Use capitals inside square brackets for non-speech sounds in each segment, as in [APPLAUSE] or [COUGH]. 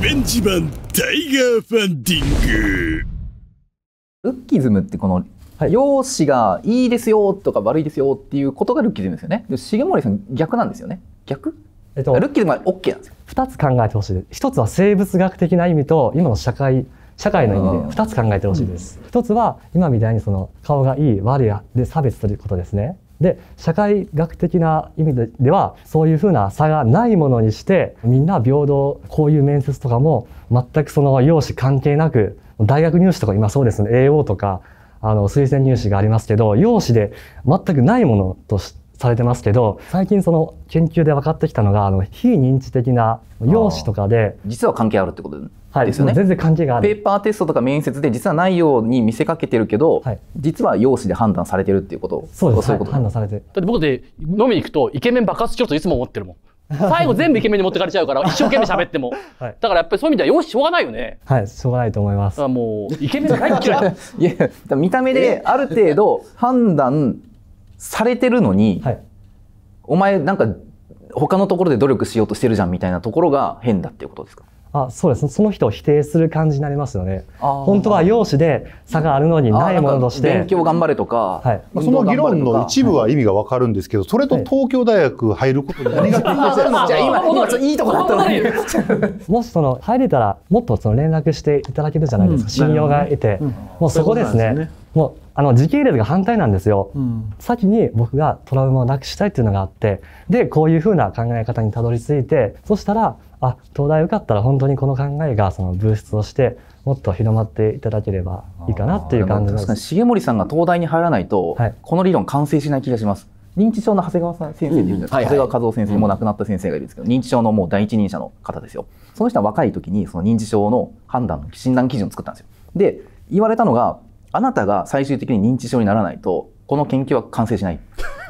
ベンジ版タイガーファンディングルッキズムってこの容姿がいいですよとか悪いですよっていうことがルッキズムですよねで重森さん逆なんですよね逆えっと、ルッキズムは OK なんですよ2つ考えてほしい1つは生物学的な意味と今の社会社会の意味で2つ考えてほしいです、うん、1つは今みたいにその顔がいい悪いで差別することですねで社会学的な意味でではそういうふうな差がないものにしてみんな平等こういう面接とかも全くその容姿関係なく大学入試とか今そうですね AO とかあの推薦入試がありますけど容姿で全くないものとしてされてますけど最近その研究で分かってきたのがあの非認知的な容姿とかで実は関係あるってことですよね、はい、全然関係があるペーパーテストとか面接で実はないように見せかけてるけど、はい、実は容姿で判断されてるっていうことそうですいうこと、はい、判断されてだって僕で飲みに行くとイケメン爆発しゃうといつも思ってるもん [LAUGHS] 最後全部イケメンに持ってかれちゃうから一生懸命喋っても、[LAUGHS] はい、だからやっぱりそういう意味では容姿しょうがないよねはいしょうがないと思いますもうイケメンが大嫌い [LAUGHS] いや見た目である程度判断されてるのに、はい、お前なんか他のところで努力しようとしてるじゃんみたいなところが変だっていうことですかあそうですその人を否定する感じになりますよね本当は容姿で差があるのにないものとして勉強頑張れとか、はいその議論の一部は意味が分かるんですけどそれと東京大学入ることに何が通じるのかゃ今今いいとこだったのに [LAUGHS] もしその入れたらもっとその連絡していただけるじゃないですか、うん、信用が得て、うん、もうそこですね、もうあの時系列が反対なんですよ、うん、先に僕がトラウマをなくしたいっていうのがあってでこういうふうな考え方にたどり着いてそしたらあ東大受かったら本当にこの考えがそのブーストしてもっと広まっていただければいいかなっていう感じです確かに重森さんが東大に入らないと、はい、この理論完成しない気がします。認知症の長谷川さん先生でいるんです、うん、長谷川和夫先生も亡くなった先生がいるんですけど、認知症のもう第一人者の方ですよその人は若い時にその認知症の判断の診断基準を作ったんですよで言われたのがあなたが最終的に認知症にならないとこの研究は完成しないって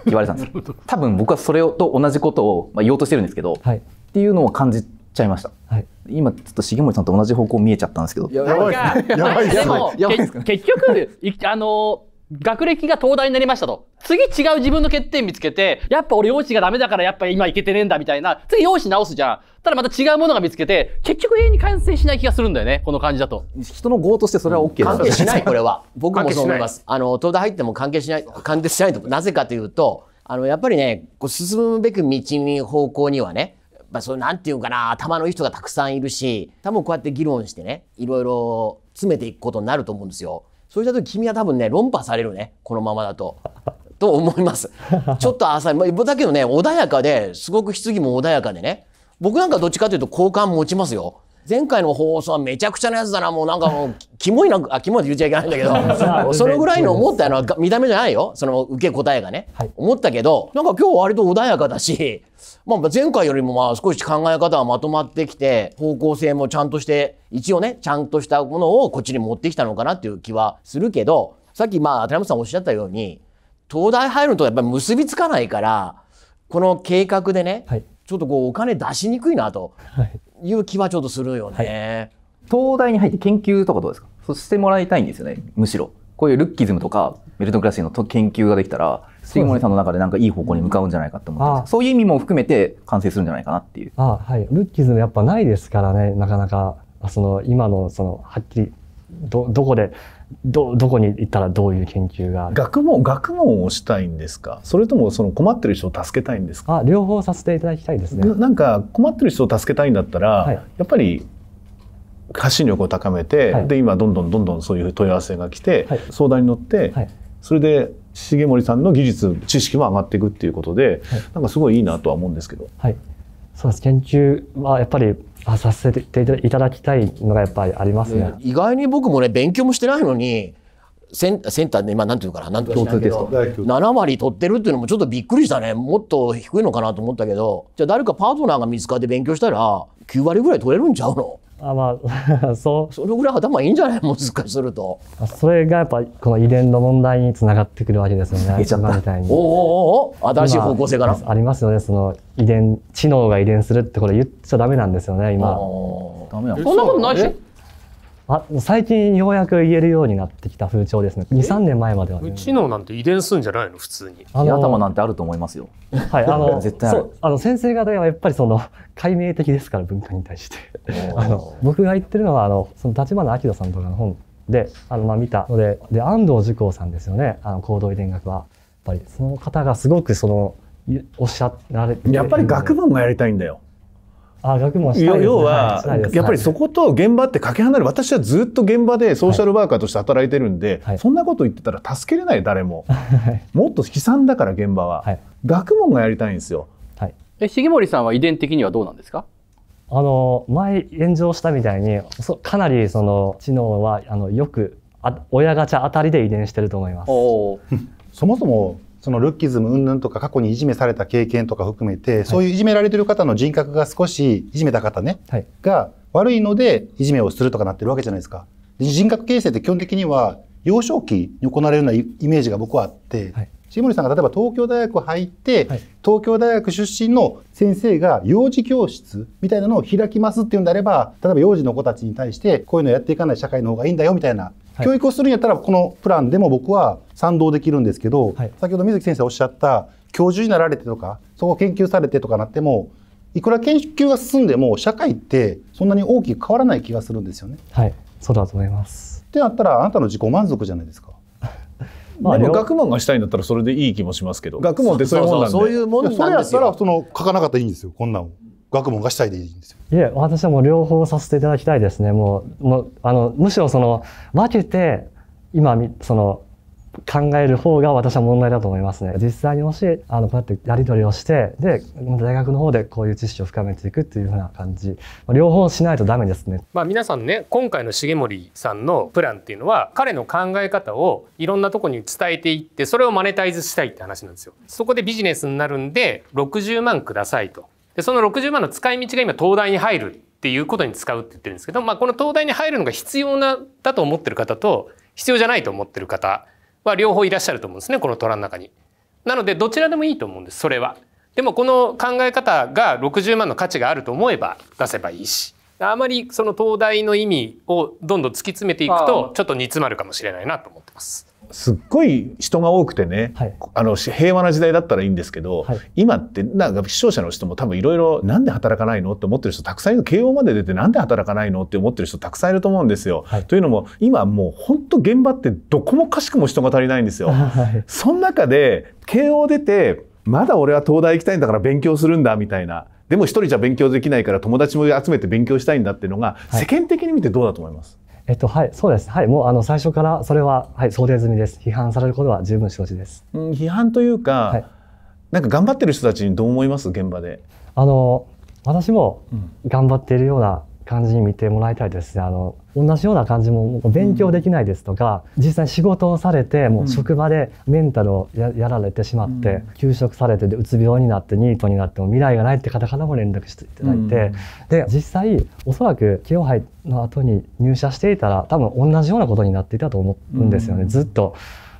言われたんです [LAUGHS] 多分僕はそれと同じことを、まあ、言おうとしてるんですけど、はい、っていうのを感じちゃいました、はい、今ちょっと重森さんと同じ方向見えちゃったんですけどやばいやばいでも [LAUGHS] 結局あの学歴が東大になりましたと。次違う自分の欠点見つけて、やっぱ俺容姿がダメだからやっぱ今いけてねえんだみたいな、次容姿直すじゃん。ただまた違うものが見つけて、結局永遠に完成しない気がするんだよね、この感じだと。人の業としてそれは OK だ、うん、関係しない、これは。僕もそう思います。あの、東大入っても関係しない、関係しないと。なぜかというと、あの、やっぱりね、こう進むべく道に、方向にはね、まあ、そのなんていうかな、頭のいい人がたくさんいるし、多分こうやって議論してね、いろいろ詰めていくことになると思うんですよ。そうした時君は多分ね、論破されるね。このままだと。[LAUGHS] と思います。ちょっと浅い。まあ。だけどね、穏やかで、すごく質疑も穏やかでね。僕なんかどっちかというと好感持ちますよ。前回の放送はめちゃくちゃなやつだな、もうなんかもう、キモいな、あ、キモいって言っちゃいけないんだけど、[LAUGHS] そのぐらいの思ったのは見た目じゃないよ、その受け答えがね、はい、思ったけど、なんか今日割と穏やかだし、まあ前回よりもまあ少し考え方はまとまってきて、方向性もちゃんとして、一応ね、ちゃんとしたものをこっちに持ってきたのかなっていう気はするけど、さっきまあ、寺本さんおっしゃったように、東大入るのとやっぱり結びつかないから、この計画でね、はい、ちょっとこうお金出しにくいなと。いう気はちょっとするよね、はい、東大に入って研究とかどうですかそしてもらいたいんですよねむしろこういうルッキズムとかメルトクラシーの研究ができたら杉森さんの中でなんかいい方向に向かうんじゃないかと思ってそういう意味も含めて完成するんじゃないかなっていうあはいルッキズムやっぱないですからねなかなかその今のそのはっきりどどこでどどこに行ったらどういう研究が学問学問をしたいんですかそれともその困ってる人を助けたいんですかあ両方させていただきたいですねなんか困ってる人を助けたいんだったら、はい、やっぱり発信力を高めて、はい、で今どんどんどんどんそういう問い合わせが来て、はい、相談に乗って、それで重森さんの技術知識も上がっていくっていうことで、なんかすごいいいなとは思うんですけど。はいそうです研究はやっぱりさせていただきたいのがやっぱりありますね、意外に僕もね勉強もしてないのにセンセンターで今なんていうかな何とかスト。7割取ってるっていうのもちょっとびっくりしたねもっと低いのかなと思ったけどじゃあ誰かパートナーが見つかって勉強したら9割ぐらい取れるんちゃうのあまあ [LAUGHS] そうそれぐらい頭いいんじゃないもしかするとそれがやっぱこの遺伝の問題につながってくるわけですよね今みたいにおおお新しい方向性からありますよねその遺伝知能が遺伝するってこれ言っちゃダメなんですよね今ダメなそんなことないでしょあ最近ようやく言えるようになってきた風潮ですね23年前までは、ね、うちのなんて遺伝するんじゃないの普通に頭なんてあると思いますよはいあの [LAUGHS] 絶対あの先生方はやっぱりその解明的ですから文化に対して [LAUGHS] あの僕が言ってるのはあのその立花明さんとかの本であのまあ見たのでで安藤寿光さんですよねあの行動遺伝学はやっぱりその方がすごくそのおっしゃられてやっぱり学問がやりたいんだよあ学問したい、ね、要は、はい、やっぱりそこと現場ってかけ離れ私はずっと現場でソーシャルワーカーとして働いてるんで、はい、そんなこと言ってたら助けれない誰も、はい、[LAUGHS] もっと悲惨だから現場は、学問がやりたいんですよ、え重森さんは遺伝的にはどうなんですかあの前炎上したみたいにかなりその知能はあのよくあ親ガチャあたりで遺伝してると思います。[LAUGHS] [LAUGHS] そもそもそのルッキズム云々とか過去にいじめされた経験とか含めて、そういういじめられてる方の人格が少し、いじめた方ね、はい、が悪いのでいじめをするとかなってるわけじゃないですか。人格形成って基本的には幼少期に行われるようなイメージが僕はあって、はい、森さんが例えば東京大学入って、はい、東京大学出身の先生が幼児教室みたいなのを開きますっていうんであれば例えば幼児の子たちに対してこういうのやっていかない社会の方がいいんだよみたいな教育をするんやったらこのプランでも僕は賛同できるんですけど、はい、先ほど水木先生おっしゃった教授になられてとかそこを研究されてとかなってもいくら研究が進んでも社会ってそんなに大きく変わらない気がするんですよね。はいそうだと思いますってなったらあなたの自己満足じゃないですか。[LAUGHS] まあ、でも学問がしたいんだったらそれでいい気もしますけど学問ってそういうもんなんでそういうもんなんですよそれやったらその書かなかったらいいんですよこんなん学問がしたいでいいんですよ。いえ、私はもう両方させていただきたいですね。もう、もうあのむしろその分けて今その考える方が私は問題だと思いますね。実際に教え、あの、こうやってやり取りをして、で、大学の方でこういう知識を深めていくっていうふうな感じ。両方しないとダメですね。まあ皆さんね、今回の重森さんのプランっていうのは、彼の考え方をいろんなとこに伝えていって、それをマネタイズしたいって話なんですよ。そこでビジネスになるんで、60万くださいと。でその60万の使い道が今東大に入るっていうことに使うって言ってるんですけど、まあ、この東大に入るのが必要なだと思ってる方と必要じゃないと思ってる方は両方いらっしゃると思うんですねこの虎の中に。なのでどちらでもいいと思うんですそれは。でもこの考え方が60万の価値があると思えば出せばいいしあまりその東大の意味をどんどん突き詰めていくとちょっと煮詰まるかもしれないなと思ってます。すっごい人が多くてね、はい、あの平和な時代だったらいいんですけど、はい、今ってなんか視聴者の人も多分いろいろなんで働かないのって思ってる人たくさんいる慶応まで出てなんで働かないのって思ってる人たくさんいると思うんですよ。はい、というのも今もう本当現場ってどこもかしくも人が足りないんですよ。[LAUGHS] その中で慶応出てまだ俺は東大行きたいんだから勉強するんだみたいな。でも一人じゃ勉強できないから友達も集めて勉強したいんだっていうのが世間的に見てどうだと思います、えっと、はい、そうです。はい、もうあの最初からそれは、はい、想定済みです。批判されることは十分承知です。うん、批判というか、はい、なんか頑張ってる人たちにどう思います現場で。あの、私も頑張っているような感じに見てもらいたいですあの同じような感じも勉強できないですとか、うん、実際仕事をされてもう職場でメンタルをやられてしまって、うん、休職されてでうつ病になってニートになっても未来がないって方からも連絡していただいて、うん、で実際おそらく清杯の後に入社していたら多分同じようなことになっていたと思うんですよね、ずっと。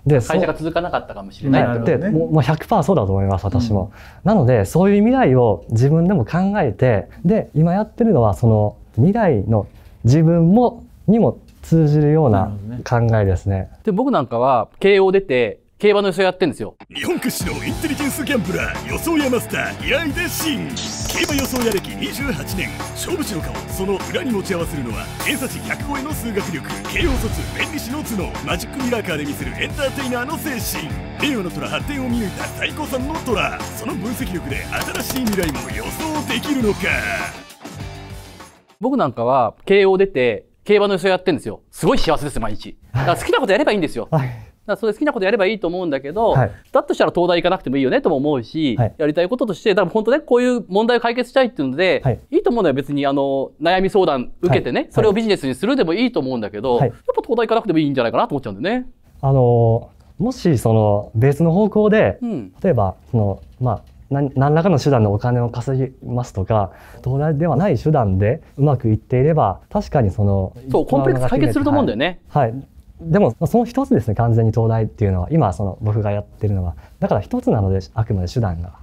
で会社が続かなかったかもしれないって、ね、もう100%そうだと思います私も、うん、なのでそういう未来を自分でも考えてで今やってるのはその未来の自分もにも通じるような考えですね。で僕なんかは慶応出て競馬の予想やってんですよ日本屈指のインテリジェンスギャンブラー予想屋マスター平井出慎競馬予想屋歴28年勝負師の顔その裏に持ち合わせるのは偏差値100超えの数学力慶応卒弁理士の頭脳マジックミラーカーで見せるエンターテイナーの精神令和の虎発展を見抜いた最高さんの虎その分析力で新しい未来も予想できるのか僕なんかは、慶応出て、競馬の予想やってんですよ。すごい幸せです、毎日。だから好きなことやればいいんですよ。はいだそれ好きなことやればいいと思うんだけど、はい、だとしたら東大行かなくてもいいよねとも思うし、はい、やりたいこととして、だから本当ね、こういう問題を解決したいっていうので、はい、いいと思うのは別にあの悩み相談受けてね、それをビジネスにするでもいいと思うんだけど、やっぱ東大行かなくてもいいんじゃないかなと思っちゃうんだよね。あのもしその別の方向で、うん、例えばその、まあ、何らかの手段でお金を稼ぎますとか東大ではない手段でうまくいっていれば確かにそのそうコンプレックス解決すると思うんだよね。はい、はいでもその一つですね完全に東大っていうのは今その僕がやってるのはだから一つなのであくまで手段が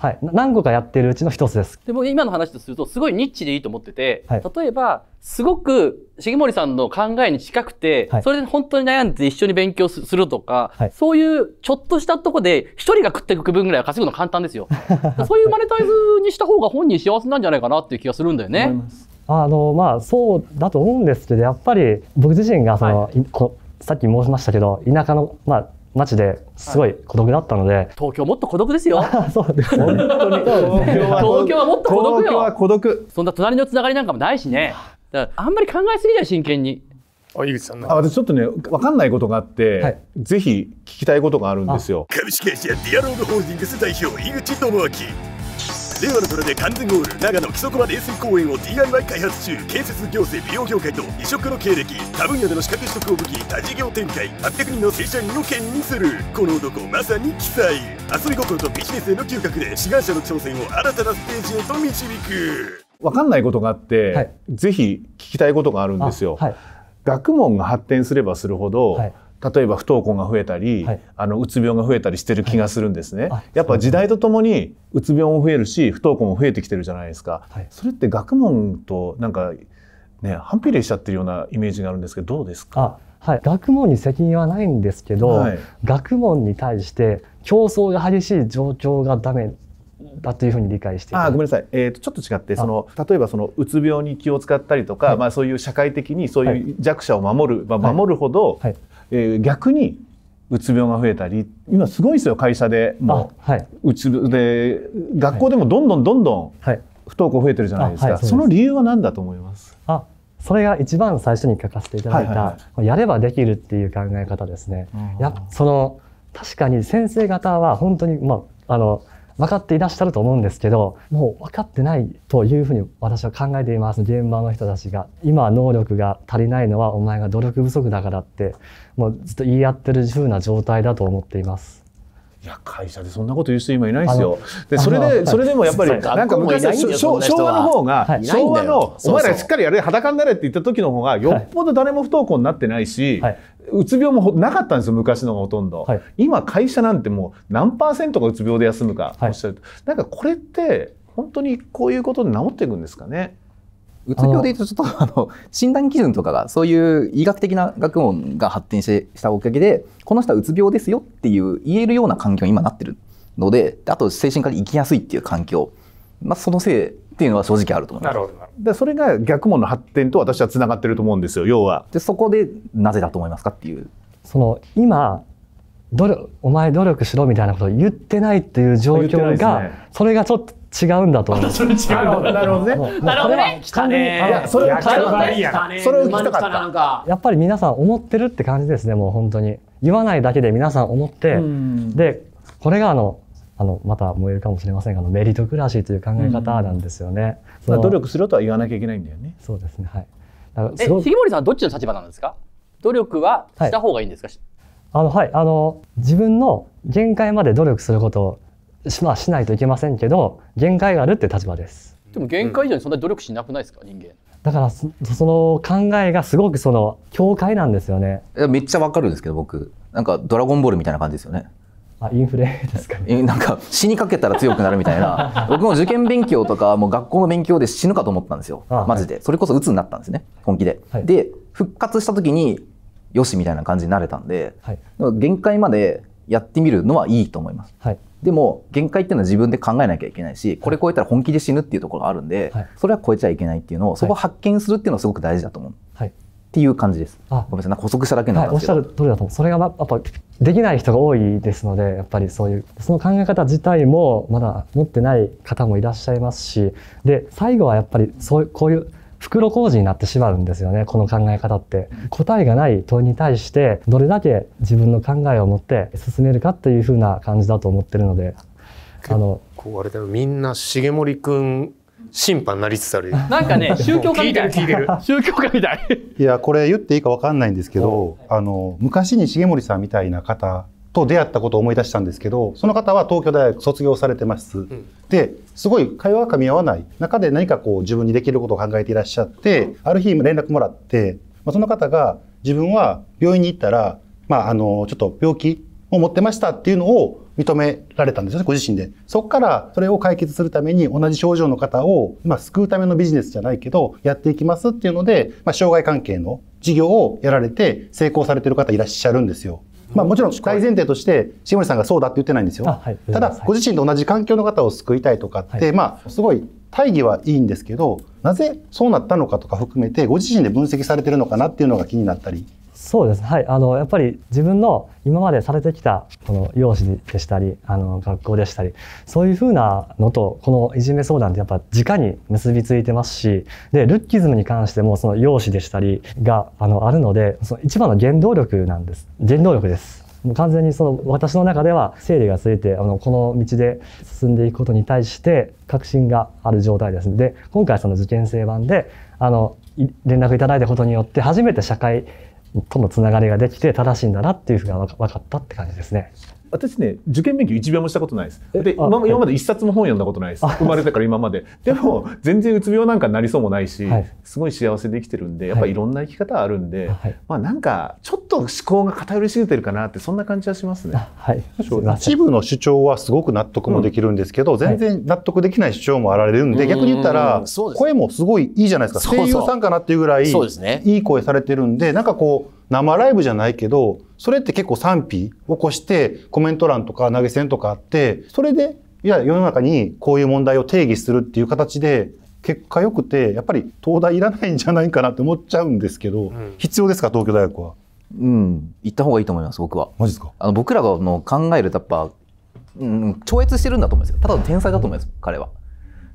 はい、何個かやってるうちの一つです。でも今の話とするとすごいニッチでいいと思ってて、はい、例えばすごく重森さんの考えに近くて、はい、それで本当に悩んで一緒に勉強するとか、はい、そういうちょっとしたとこで一人が食っていく分ぐらいは稼ぐの簡単ですよ。[LAUGHS] そういうマネタイズにした方が本人幸せなんじゃないかなっていう気がするんだよね。あのまあそうだと思うんですけどやっぱり僕自身がその、さっき申しましたけど田舎のまあマジですごい孤独だったので、はい、東京もっと孤独ですよ [LAUGHS] そうです本当に [LAUGHS] 東京はもっと孤独よ東京は孤独そんな隣のつながりなんかもないしねあんまり考えすぎない真剣にあ井口さんあ私ちょっとね分かんないことがあって、はい、ぜひ聞きたいことがあるんですよ株式会社ディアローグホールディングス代表井口智明令和の虎で完全ゴール長野木曽駒冷水公園を DIY 開発中建設行政美容業界と異色の経歴多分野での資格取得を武器多事業展開800人の正社員を兼任するこの男まさに奇才遊び心とビジネスへの嗅覚で志願者の挑戦を新たなステージへと導く分かんないことがあって、はい、ぜひ聞きたいことがあるんですよ、はい、学問が発展すればするほど、はい例えば不登校が増えたり、はい、あのうつ病が増えたりしてる気がするんですね、はい、やっぱ時代とともにうつ病も増えるし不登校も増えてきてるじゃないですか、はい、それって学問となんかね反比例しちゃってるようなイメージがあるんですけどどうですかはい、学問に責任はないんですけど、学問に対して競争が激しい状況がダメだというふうに理解してあごめんなさい、えーと、ちょっと違ってその例えばそのうつ病に気を使ったりとか、はい、まあ、そういう社会的にそういう弱者を守る、はい、まあ、守るほど、はい、えー、逆にうつ病が増えたり今すごいですよ会社でもう、はい、うつで学校でもどんどんどんどん不登校増えてるじゃないですか、はいはい、その理由は何だと思いますあそれが一番最初に書かせていただいた、はい、やればできるっていう考え方ですね。やその確かに先生方は本当に、まあ、あの分かっていらっしゃると思うんですけどもう分かってないというふうに私は考えています現場の人たちが今能力が足りないのはお前が努力不足だからってもうずっと言い合ってるふうな状態だと思っています。いや会社でそんなこと言う人今いないですよ。でそれでそれでもやっぱりなんか昔昭和の方が、はい、昭和のお前らしっかりやれ裸になれって言った時の方がよっぽど誰も不登校になってないし、はい、うつ病もなかったんですよ昔のがほとんど、はい、今会社なんてもう何パーセントがうつ病で休むかおっしゃると、はい、なんかこれって本当にこういうことで治っていくんですかねうつ病でいうとちょっとあの診断基準とかがそういう医学的な学問が発展してしたおかげでこの人はうつ病ですよっていう言えるような環境に今なってるのであと精神科に行きやすいっていう環境、まあ、そのせいっていうのは正直あると思います。なるほど。で、それが逆問の発展と私はつながってると思うんですよ。要は。でそこでなぜだと思いますかっていう。その今努力お前努力しろみたいなことを言ってないっていう状況が、ね、それがちょっと違うんだと思う。なるほどね。なるほどね。来たね。それを聞きたかった。それを聞きたかった。やっぱり皆さん思ってるって感じですね。もう本当に言わないだけで皆さん思って、でこれがあのあのまた燃えるかもしれませんがあのメリット暮らしという考え方なんですよね。うん、努力するとは言わなきゃいけないんだよね。そうですね。はい。え、杉森さんはどっちの立場なんですか。努力はした方がいいんですか。はい、あのはいあの自分の限界まで努力することをしまあしないといけませんけど限界があるって立場です。でも限界以上にそんなに努力しなくないですか人間。だからその考えがすごくその境界なんですよね。めっちゃわかるんですけど僕なんかドラゴンボールみたいな感じですよね。あインフレですか、ね、なんか死にかけたら強くなるみたいな [LAUGHS] 僕も受験勉強とかもう学校の勉強で死ぬかと思ったんですよマジで、はい、それこそ鬱になったんですね本気で、はい、で復活した時によしみたいな感じになれたんで、はい、限界までやってみるのはいいと思います、はい、でも限界っていうのは自分で考えなきゃいけないしこれ超えたら本気で死ぬっていうところがあるんで、それは超えちゃいけないっていうのをそこを発見するっていうのはすごく大事だと思う、っていう感じです。あごめんなさい、なんか補足しただけなんですけ、はい、おっしゃる通りだと思う。それがやっぱできない人が多いですので、やっぱりそういうその考え方自体もまだ持ってない方もいらっしゃいますし、で最後はやっぱりそういうこういう袋小路になってしまうんですよねこの考え方って答えがない問いに対してどれだけ自分の考えを持って進めるかっていうふうな感じだと思ってるのであのこうあれだよみんな重森君審判になりつつある。なんかね、[LAUGHS] 宗教家みたい。[LAUGHS] 宗教家みたい。いや、これ言っていいかわかんないんですけど、あの、昔に重森さんみたいな方と出会ったことを思い出したんですけど、その方は東京大学卒業されてます。うん、で、すごい会話が噛み合わない中で何かこう自分にできることを考えていらっしゃって、ある日連絡もらって、まあ、その方が自分は病院に行ったら、まあ、あの、ちょっと病気を持ってましたっていうのを認められたんですよね、ご自身で。そこからそれを解決するために同じ症状の方を、まあ、救うためのビジネスじゃないけど、やっていきますっていうので、まあ、障害関係の事業をやられて成功されてる方いらっしゃるんですよ。まあ、もちろん大前提として下森さんがそうだって言ってないんですよ、はい、ただご自身と同じ環境の方を救いたいとかって、はい、まあすごい大義はいいんですけどなぜそうなったのかとか含めてご自身で分析されてるのかなっていうのが気になったりそうですはいあのやっぱり自分の今までされてきたこの容姿でしたりあの学校でしたりそういうふうなのとこのいじめ相談ってやっぱ直に結びついてますしでルッキズムに関してもその容姿でしたりがあのあるのでその一番の原動力なんです原動力です。もう完全にその私の中では整理がついてあのこの道で進んでいくことに対して確信がある状態ですで今回その受験生版であの連絡いただいたことによって初めて社会とのつながりができて正しいんだなっていうふうが分かったって感じですね。私ね受験勉強一秒もしたことないですで今まで一冊も本読んだことないです生まれてから今まで [LAUGHS] でも全然うつ病なんかになりそうもないし、はい、すごい幸せで生きてるんでやっぱりいろんな生き方あるんで、はい、まあなんかちょっと思考が偏りすぎてるかなってそんな感じはしますね、はい、一部の主張はすごく納得もできるんですけど、うん、全然納得できない主張もあられるんで、はい、逆に言ったら声もすごいいいじゃないですか声優さんかなっていうぐらいいい声されてるんでなんかこう生ライブじゃないけどそれって結構賛否起こして、コメント欄とか投げ銭とかあって、それで、いや、世の中にこういう問題を定義するっていう形で、結果良くて、やっぱり東大いらないんじゃないかなって思っちゃうんですけど、うん、必要ですか、東京大学は。うん、行った方がいいと思います、僕は。マジですかあの僕らの考えるやっぱ、うん、超越してるんだと思いますよ。ただの天才だと思います、彼は。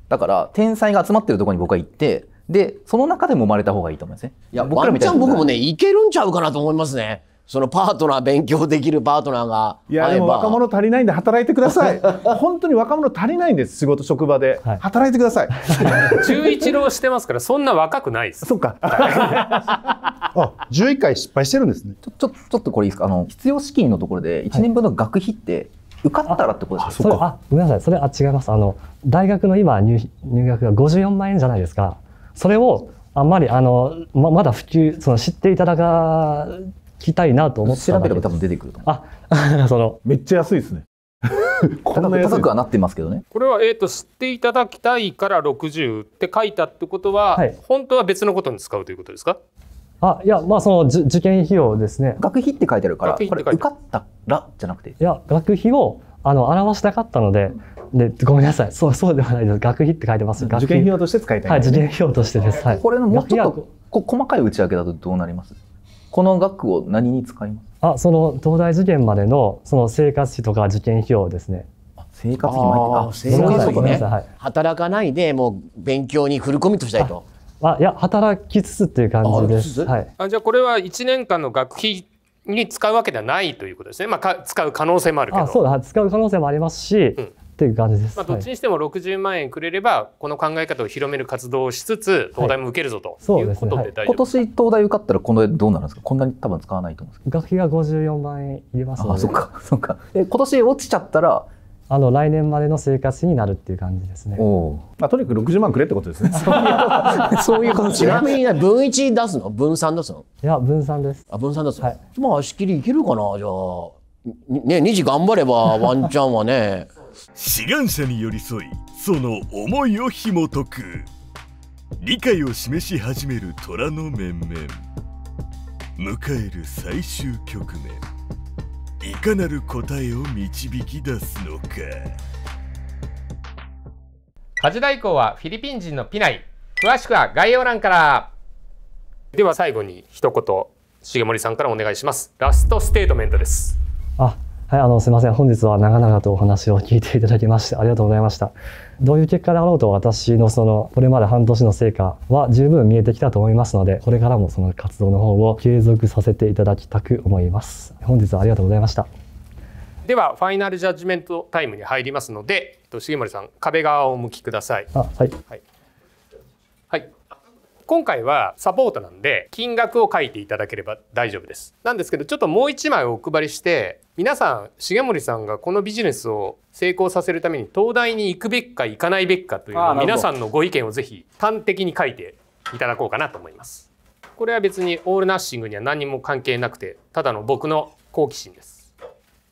だから、天才が集まってるところに僕は行って、で、その中でも生まれた方がいいと思いますね。いや、僕らみたいな。僕もね、いけるんちゃうかなと思いますね。そのパートナー勉強できるパートナーがいやでも若者足りないんで働いてください [LAUGHS] 本当に若者足りないんです仕事職場で、はい、働いてください中 [LAUGHS] 一郎してますからそんな若くないですそっか [LAUGHS] あ11回失敗してるんですねちょちょちょっとこれいいですかあの必要資金のところで一年分の学費って、はい受かったらってことですかあ、ごめんなさいそれあ違いますあの大学の今入入学が五十四万円じゃないですかそれをあんまりあのままだ普及その知っていただかきたいなと思って調べれば多分出てくると思あ [LAUGHS] そのめっちゃ安いですね [LAUGHS] こんな高くはなってますけどねこれは、えーと、知っていただきたいから60って書いたってことは、はい、本当は別のことに使うということですかあいやまあその受験費用ですね学費って書いてあるからこれ受かったらじゃなくていや学費をあの表したかったので、でごめんなさいそうそうではないです学費って書いてます受験費用として使いたい、ね、はい受験費用としてです、はい、これのもうちょっとこ細かい内訳だとどうなりますこの額を何に使いますあその東大受験までのその生活費とか受験費用ですね生活費あ生活費ね、はい、働かないでもう勉強にフルコミットしたいとあいや働きつつっていう感じですはい、あじゃあこれは1年間の学費に使うわけではないということですね、まあ、か使う可能性もあるけどそうだ使う可能性もありますし、うんっていう感じです。まあ、どっちにしても60万円くれれば、この考え方を広める活動をしつつ、東大も受けるぞと、い、うことで大丈夫です、ねはい、今年東大受かったら、このどうなるんですか。こんなに多分使わないと思うんですけ学費が54万円入れますので。あ、そっか、そっか。え、今年落ちちゃったら。あの来年までの生活費になるっていう感じですね。まあ、とにかく60万くれってことですね。[LAUGHS] そういうこと。ちなみに、ね、分一出すの、分散出すの。いや、分散です。あ、分散出す。はい。まあ、足切りいけるかな、じゃあ。ね、二時頑張れば、ワンちゃんはね。志願者に寄り添いその思いを紐解く理解を示し始める虎の面々迎える最終局面いかなる答えを導き出すのか家事代行はフィリピン人のピナイ詳しくは概要欄からでは最後に一言重森さんからお願いしますラストステートメントですあはい、あの、すいません。本日は長々とお話を聞いていただきまして、ありがとうございました。どういう結果であろうと、私のその、これまで半年の成果は十分見えてきたと思いますので、これからもその活動の方を継続させていただきたく思います。本日はありがとうございました。では、ファイナルジャッジメントタイムに入りますので、重森さん、壁側をお向きください。あ、はい。はい今回はサポートなんで金額を書いていただければ大丈夫ですなんですけどちょっともう一枚お配りして皆さん重森さんがこのビジネスを成功させるために東大に行くべきか行かないべきかという皆さんのご意見をぜひ端的に書いていただこうかなと思いますこれは別にオールナッシングには何も関係なくてただの僕の好奇心です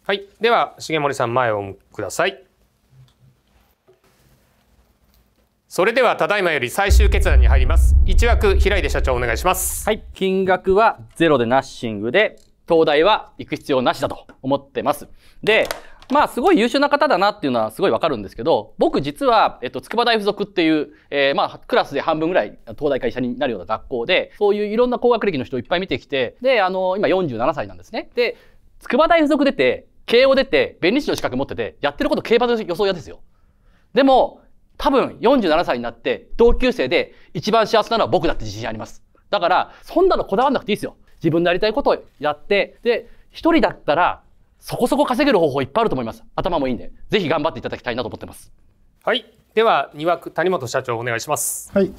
はいでは重森さん前を向くださいそれではただいまより最終決断に入ります1枠平井出社長お願いしますはい金額はゼロでナッシングで東大は行く必要なしだと思ってますでまあすごい優秀な方だなっていうのはすごいわかるんですけど、僕実は、えっと、筑波大附属っていう、えー、まあクラスで半分ぐらい東大会社になるような学校で、そういういろんな高学歴の人をいっぱい見てきて、で、あの、今47歳なんですね。で、筑波大附属出て、慶応出て、弁理士の資格持ってて、やってること競馬の予想屋ですよ。でも、多分47歳になって同級生で一番幸せなのは僕だって自信あります。だから、そんなのこだわんなくていいですよ。自分のやりたいことをやって、で、一人だったらそこそこ稼げる方法いっぱいあると思います。頭もいいんで、ぜひ頑張っていただきたいなと思ってます。はい。では、二枠谷本社長お願いします。はい。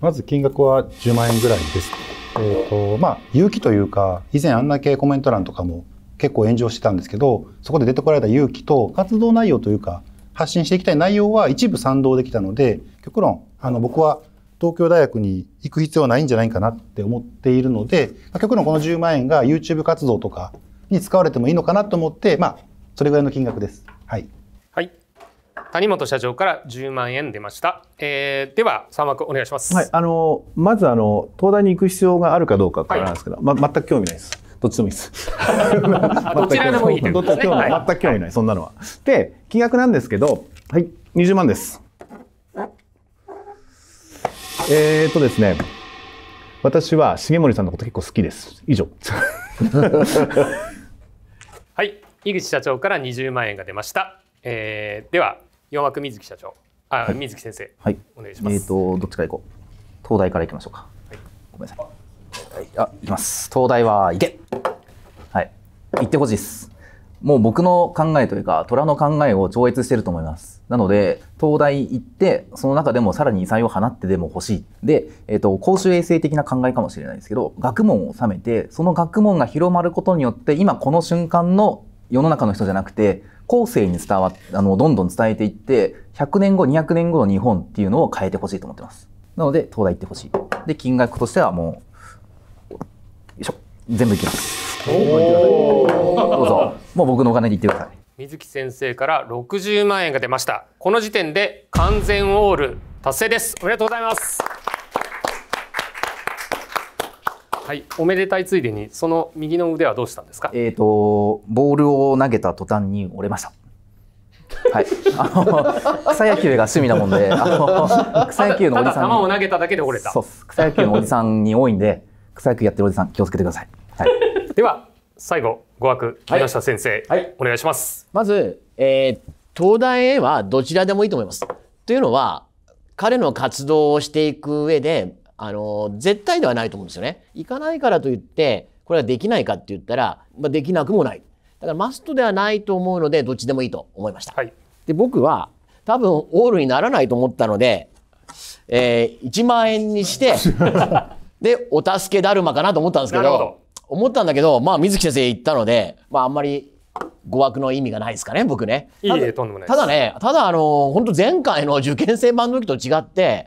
まず金額は10万円ぐらいです。えっ、ー、と、まあ、勇気というか、以前あんな系コメント欄とかも結構炎上してたんですけど、そこで出てこられた勇気と活動内容というか、発信していきたい内容は一部賛同できたので、極論、あの、僕は東京大学に行く必要はないんじゃないかなって思っているので、極論この10万円が YouTube 活動とかに使われてもいいのかなと思って、まあ、それぐらいの金額です。はい。はい。谷本社長から10万円出ました。えー、では、三枠お願いします。はい。あの、まず、あの、東大に行く必要があるかどうかからなんですけど、はい、ま、全く興味ないです。どっちでもいいです。どちらでもいい、ね、どっちでもい、い、全く興味ない、そんなのは。で、金額なんですけど、はい、20万です。えー、っとですね、私は重森さんのこと結構好きです。以上。[LAUGHS] はい、井口社長から20万円が出ました。えー、では、四枠水木社長、あ、はい、水木先生、はい、お願いします。えっ、と、どっちから行こう。東大から行きましょうか。はい、ごめんなさい。あ、いきます。東大は行けはい。行ってほしいです。もう僕の考えというか、虎の考えを超越してると思います。なので、東大行って、その中でもさらに異彩を放ってでも欲しい。で、えっ、ー、と、公衆衛生的な考えかもしれないですけど、学問を収めて、その学問が広まることによって、今この瞬間の世の中の人じゃなくて、後世に伝わあの、どんどん伝えていって、100年後、200年後の日本っていうのを変えてほしいと思ってます。なので、東大行ってほしい。で、金額としてはもう、いしょ全部いきますどうぞもう僕のお金でいってください水木先生から60万円が出ましたこの時点で完全オール達成ですおめでとうございますはいおめでたいついでにその右の腕はどうしたんですかえっ、ー、とボールを投げた途端に折れましたはい、あの草野球が趣味なもんであの草野球のおじさんに草野球のおじさんに多いんで草野球やってるおじさん気をつけてください、はい、[LAUGHS] では最後語学宮下先生、はい、はい、お願いしますまず、えー、東大へはどちらでもいいと思いますというのは彼の活動をしていく上であの絶対ではないと思うんですよね行かないからといってこれはできないかって言ったら、まあ、できなくもないだからマストではないと思うのでどっちでもいいと思いました、はい、で僕は多分オールにならないと思ったので、えー、1万円にして [LAUGHS] で、お助けだるまかなと思ったんですけど、ど思ったんだけど、まあ、水木先生言ったので、まあ、あんまり語学の意味がないですかね、僕ね。いいえ、とんでもないただね、ただあの、本当前回の受験生版の時と違って、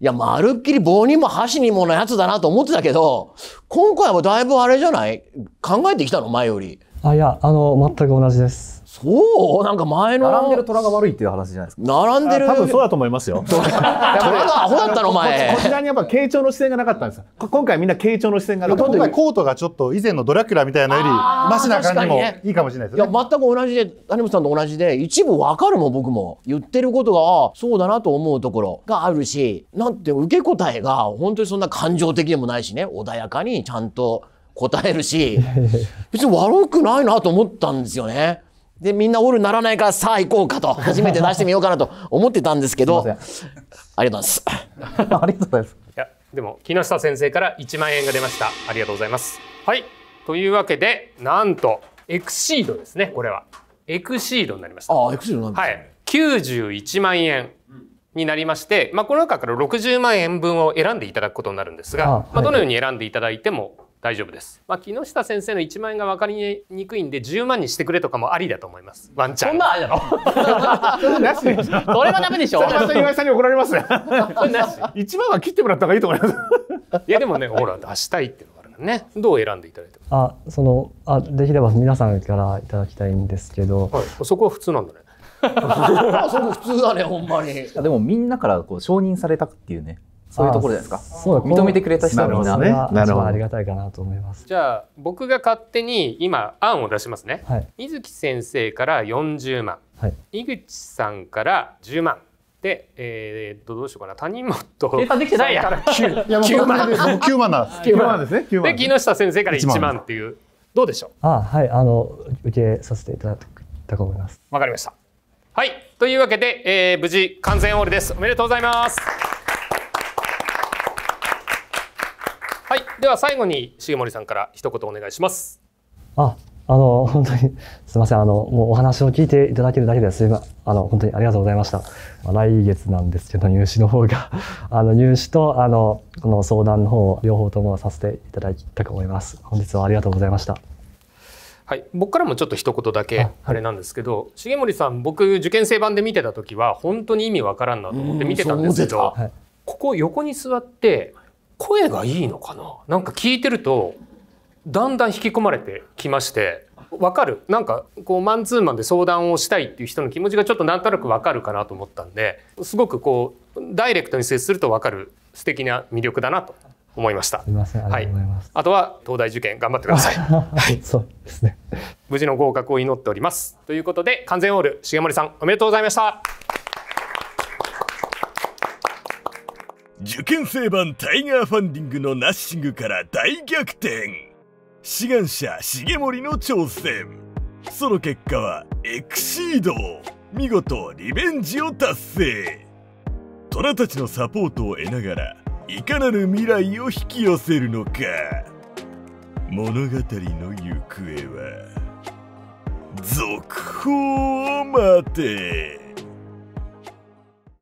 いや、まるっきり棒にも箸にものやつだなと思ってたけど、今回はだいぶあれじゃない考えてきたの、前より。あいやあの全く同じです。そうなんか前の並んでる虎が悪いっていう話じゃないですか。並んでる多分そうだと思いますよ。[LAUGHS] 虎がアホだったの前こ。ちらにやっぱ傾聴の視線がなかったんです。今回みんな傾聴の視線がなかった。今回コートがちょっと以前のドラキュラみたいなよりマシな感じもいいかもしれないですね。ねいや全く同じで谷本さんと同じで一部わかるもん僕も言ってることがそうだなと思うところがあるし、なんて受け答えが本当にそんな感情的でもないしね穏やかにちゃんと。答えるし、[LAUGHS] 別に悪くないなと思ったんですよね。で、みんなオールならないから、さあ行こうかと、[LAUGHS] 初めて出してみようかなと思ってたんですけど、ありがとうございます。[LAUGHS] ありがとうございます。いや、でも、木下先生から1万円が出ました。ありがとうございます。はい。というわけで、なんと、エクシードですね、これは。エクシードになりました。ああ、エクシードなんですね。はい。91万円。になりまして、まあ、この中から60万円分を選んでいただくことになるんですが、ああはい、まあ、どのように選んでいただいても大丈夫です。まあ、木下先生の1万円が分かりにくいんで10万にしてくれとかもありだと思います。ワンチャン。そんなありだろそれはダメでしょ。それま岩井さんに怒られます一万は切ってもらった方がいいと思います。いやでもね、ほら出したいっていうのがあるからね。どう選んでいただいてあ、そのあできれば皆さんからいただきたいんですけど。はい、そこは普通なんだね。[LAUGHS] そこ普通だね、ほんまに。でもみんなからこう承認されたっていうね。そういうところじゃないですか認めてくれた人はみんなね、なるほどありがたいかなと思いますじゃあ僕が勝手に今案を出しますね、はい、水木先生から40万、はい、井口さんから10万で、えっ、ー、どうしようかな谷本計算できてないやか万九万なんですね9万で木下先生から1万っていうどうでしょうあはいあの受けさせていただいたと思いますわかりましたはいというわけで、えー、無事完全オールですおめでとうございますはい、では最後に重森さんから一言お願いします。あ、あの本当にすみません、あのもうお話を聞いていただけるだけですません、あの本当にありがとうございました。来月なんですけど入試の方が [LAUGHS] あの入試とあのこの相談の方を両方ともさせていただきたく思います。本日はありがとうございました。はい、僕からもちょっと一言だけあれなんですけど、はい、重森さん僕受験生版で見てた時は本当に意味わからんなと思って見てたんですけど、はここ横に座って声がいいのかななんか聞いてるとだんだん引き込まれてきましてわかるなんかこうマンツーマンで相談をしたいっていう人の気持ちがちょっとなんとなくわかるかなと思ったんですごくこうダイレクトに接するとわかる素敵な魅力だなと思いました。すみません、ありがとうございます。はい、あとは東大受験頑張ってください。[LAUGHS] はい、そうですね。無事の合格を祈っております。ということで完全オール重森さんおめでとうございました。受験生版タイガーファンディングのナッシングから大逆転志願者重盛の挑戦その結果はエクシード見事リベンジを達成虎たちのサポートを得ながらいかなる未来を引き寄せるのか物語の行方は続報を待て